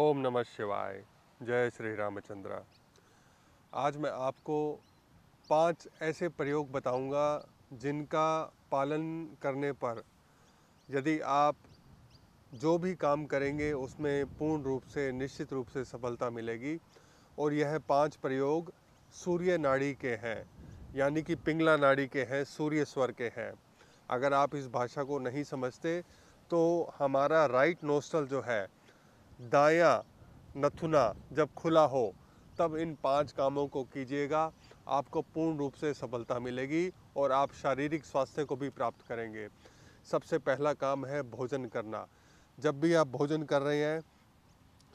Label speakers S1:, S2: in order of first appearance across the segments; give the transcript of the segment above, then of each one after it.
S1: ओम नमः शिवाय जय श्री रामचंद्र आज मैं आपको पांच ऐसे प्रयोग बताऊंगा जिनका पालन करने पर यदि आप जो भी काम करेंगे उसमें पूर्ण रूप से निश्चित रूप से सफलता मिलेगी और यह पांच प्रयोग सूर्य नाड़ी के हैं यानी कि पिंगला नाड़ी के हैं सूर्य स्वर के हैं अगर आप इस भाषा को नहीं समझते तो हमारा राइट नोस्टल जो है दाया नथुना जब खुला हो तब इन पांच कामों को कीजिएगा आपको पूर्ण रूप से सफलता मिलेगी और आप शारीरिक स्वास्थ्य को भी प्राप्त करेंगे सबसे पहला काम है भोजन करना जब भी आप भोजन कर रहे हैं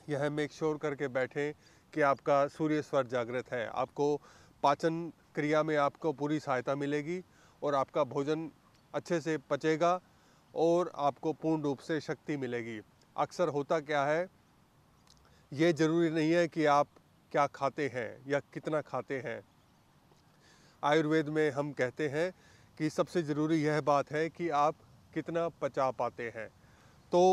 S1: यह मेक श्योर करके बैठें कि आपका सूर्य स्वर जागृत है आपको पाचन क्रिया में आपको पूरी सहायता मिलेगी और आपका भोजन अच्छे से पचेगा और आपको पूर्ण रूप से शक्ति मिलेगी अक्सर होता क्या है ये ज़रूरी नहीं है कि आप क्या खाते हैं या कितना खाते हैं आयुर्वेद में हम कहते हैं कि सबसे ज़रूरी यह बात है कि आप कितना पचा पाते हैं तो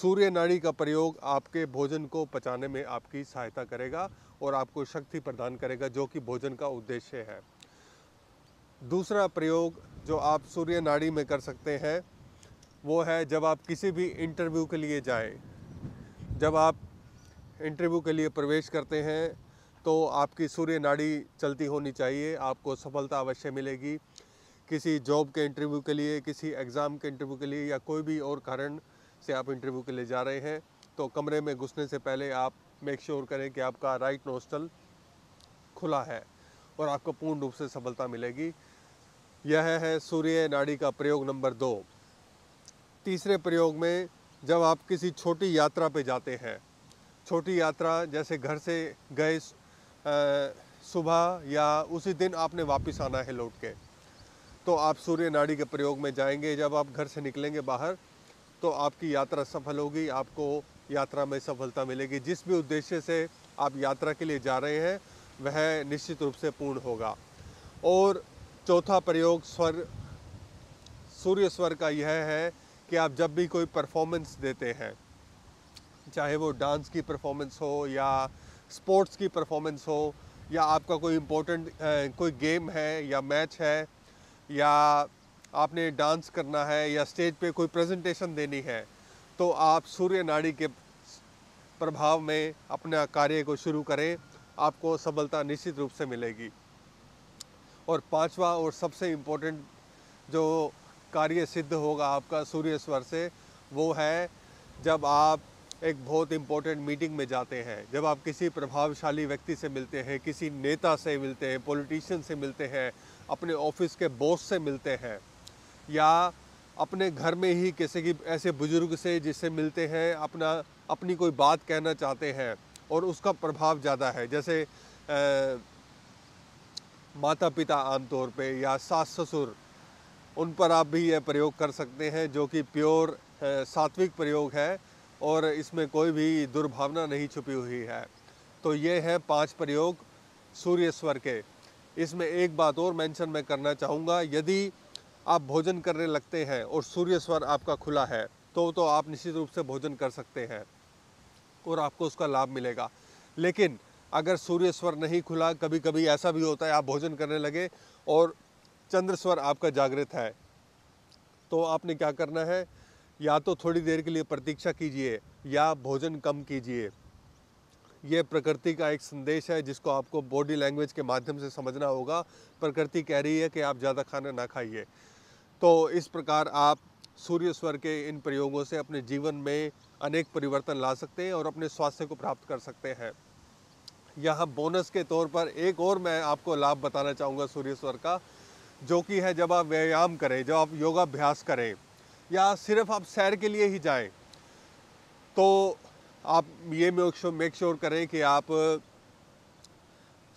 S1: सूर्य नाड़ी का प्रयोग आपके भोजन को पचाने में आपकी सहायता करेगा और आपको शक्ति प्रदान करेगा जो कि भोजन का उद्देश्य है दूसरा प्रयोग जो आप सूर्य नाड़ी में कर सकते हैं वो है जब आप किसी भी इंटरव्यू के लिए जाएं जब आप इंटरव्यू के लिए प्रवेश करते हैं तो आपकी सूर्य नाड़ी चलती होनी चाहिए आपको सफलता अवश्य मिलेगी किसी जॉब के इंटरव्यू के लिए किसी एग्ज़ाम के इंटरव्यू के लिए या कोई भी और कारण से आप इंटरव्यू के लिए जा रहे हैं तो कमरे में घुसने से पहले आप मेक श्योर करें कि आपका राइट नोस्टल खुला है और आपको पूर्ण रूप से सफलता मिलेगी यह है सूर्य नाड़ी का प्रयोग नंबर दो तीसरे प्रयोग में जब आप किसी छोटी यात्रा पर जाते हैं छोटी यात्रा जैसे घर से गए सुबह या उसी दिन आपने वापस आना है लौट के तो आप सूर्य नाड़ी के प्रयोग में जाएंगे जब आप घर से निकलेंगे बाहर तो आपकी यात्रा सफल होगी आपको यात्रा में सफलता मिलेगी जिस भी उद्देश्य से आप यात्रा के लिए जा रहे हैं वह निश्चित रूप से पूर्ण होगा और चौथा प्रयोग स्वर सूर्य स्वर का यह है कि आप जब भी कोई परफॉर्मेंस देते हैं चाहे वो डांस की परफॉर्मेंस हो या स्पोर्ट्स की परफॉर्मेंस हो या आपका कोई इम्पोर्टेंट कोई गेम है या मैच है या आपने डांस करना है या स्टेज पे कोई प्रेजेंटेशन देनी है तो आप सूर्य नाड़ी के प्रभाव में अपना कार्य को शुरू करें आपको सफलता निश्चित रूप से मिलेगी और पांचवा और सबसे इम्पोर्टेंट जो कार्य सिद्ध होगा आपका सूर्य स्वर से वो है जब आप एक बहुत इम्पोर्टेंट मीटिंग में जाते हैं जब आप किसी प्रभावशाली व्यक्ति से मिलते हैं किसी नेता से मिलते हैं पॉलिटिशियन से मिलते हैं अपने ऑफिस के बॉस से मिलते हैं या अपने घर में ही किसी की ऐसे बुज़ुर्ग से जिससे मिलते हैं अपना अपनी कोई बात कहना चाहते हैं और उसका प्रभाव ज़्यादा है जैसे आ, माता पिता आमतौर पे या सास ससुर उन पर आप भी यह प्रयोग कर सकते हैं जो कि प्योर सात्विक प्रयोग है और इसमें कोई भी दुर्भावना नहीं छुपी हुई है तो ये हैं पांच प्रयोग सूर्य स्वर के इसमें एक बात और मेंशन मैं करना चाहूँगा यदि आप भोजन करने लगते हैं और सूर्य स्वर आपका खुला है तो तो आप निश्चित रूप से भोजन कर सकते हैं और आपको उसका लाभ मिलेगा लेकिन अगर सूर्य स्वर नहीं खुला कभी कभी ऐसा भी होता है आप भोजन करने लगे और चंद्र स्वर आपका जागृत है तो आपने क्या करना है या तो थोड़ी देर के लिए प्रतीक्षा कीजिए या भोजन कम कीजिए यह प्रकृति का एक संदेश है जिसको आपको बॉडी लैंग्वेज के माध्यम से समझना होगा प्रकृति कह रही है कि आप ज़्यादा खाना ना खाइए तो इस प्रकार आप सूर्य स्वर के इन प्रयोगों से अपने जीवन में अनेक परिवर्तन ला सकते हैं और अपने स्वास्थ्य को प्राप्त कर सकते हैं यहाँ बोनस के तौर पर एक और मैं आपको लाभ बताना चाहूँगा सूर्य स्वर का जो कि है जब आप व्यायाम करें जब आप योगाभ्यास करें या सिर्फ आप सैर के लिए ही जाएं तो आप ये मेक श्योर मेक श्योर करें कि आप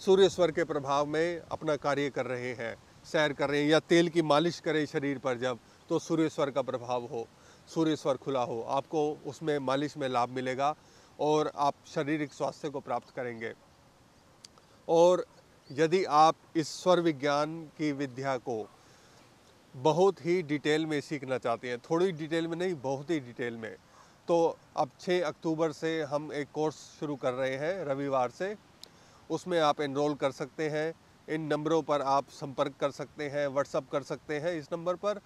S1: सूर्य स्वर के प्रभाव में अपना कार्य कर रहे हैं सैर कर रहे हैं या तेल की मालिश करें शरीर पर जब तो सूर्य स्वर का प्रभाव हो सूर्य स्वर खुला हो आपको उसमें मालिश में लाभ मिलेगा और आप शारीरिक स्वास्थ्य को प्राप्त करेंगे और यदि आप इस स्वर विज्ञान की विद्या को बहुत ही डिटेल में सीखना चाहते हैं थोड़ी डिटेल में नहीं बहुत ही डिटेल में तो अब 6 अक्टूबर से हम एक कोर्स शुरू कर रहे हैं रविवार से उसमें आप इनरोल कर सकते हैं इन नंबरों पर आप संपर्क कर सकते हैं व्हाट्सअप कर सकते हैं इस नंबर पर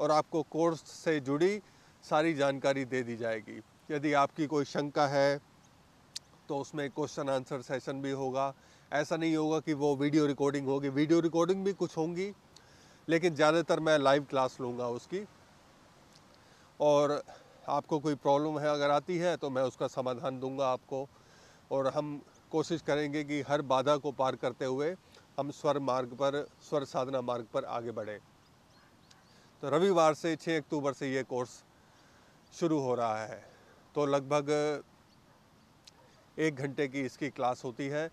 S1: और आपको कोर्स से जुड़ी सारी जानकारी दे दी जाएगी यदि आपकी कोई शंका है तो उसमें क्वेश्चन आंसर सेशन भी होगा ऐसा नहीं होगा कि वो वीडियो रिकॉर्डिंग होगी वीडियो रिकॉर्डिंग भी कुछ होंगी लेकिन ज़्यादातर मैं लाइव क्लास लूँगा उसकी और आपको कोई प्रॉब्लम है अगर आती है तो मैं उसका समाधान दूंगा आपको और हम कोशिश करेंगे कि हर बाधा को पार करते हुए हम स्वर मार्ग पर स्वर साधना मार्ग पर आगे बढ़ें तो रविवार से 6 अक्टूबर से ये कोर्स शुरू हो रहा है तो लगभग एक घंटे की इसकी क्लास होती है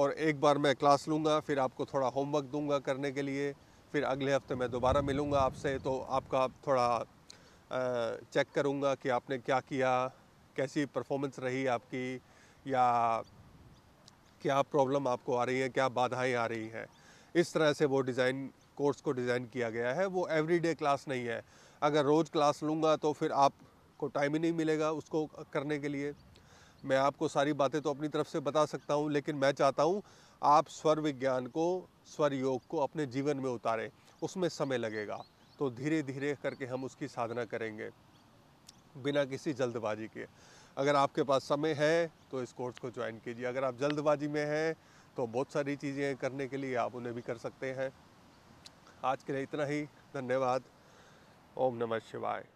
S1: और एक बार मैं क्लास लूँगा फिर आपको थोड़ा होमवर्क दूंगा करने के लिए फिर अगले हफ्ते मैं दोबारा मिलूँगा आपसे तो आपका थोड़ा चेक करूँगा कि आपने क्या किया कैसी परफॉर्मेंस रही आपकी या क्या प्रॉब्लम आपको आ रही है क्या बाधाएं आ रही हैं इस तरह से वो डिज़ाइन कोर्स को डिज़ाइन किया गया है वो एवरीडे क्लास नहीं है अगर रोज़ क्लास लूँगा तो फिर आपको टाइम ही नहीं मिलेगा उसको करने के लिए मैं आपको सारी बातें तो अपनी तरफ से बता सकता हूँ लेकिन मैं चाहता हूँ आप स्वर विज्ञान को स्वर योग को अपने जीवन में उतारें उसमें समय लगेगा तो धीरे धीरे करके हम उसकी साधना करेंगे बिना किसी जल्दबाजी के अगर आपके पास समय है तो इस कोर्स को ज्वाइन कीजिए अगर आप जल्दबाजी में हैं तो बहुत सारी चीज़ें करने के लिए आप उन्हें भी कर सकते हैं आज के लिए इतना ही धन्यवाद ओम नमः शिवाय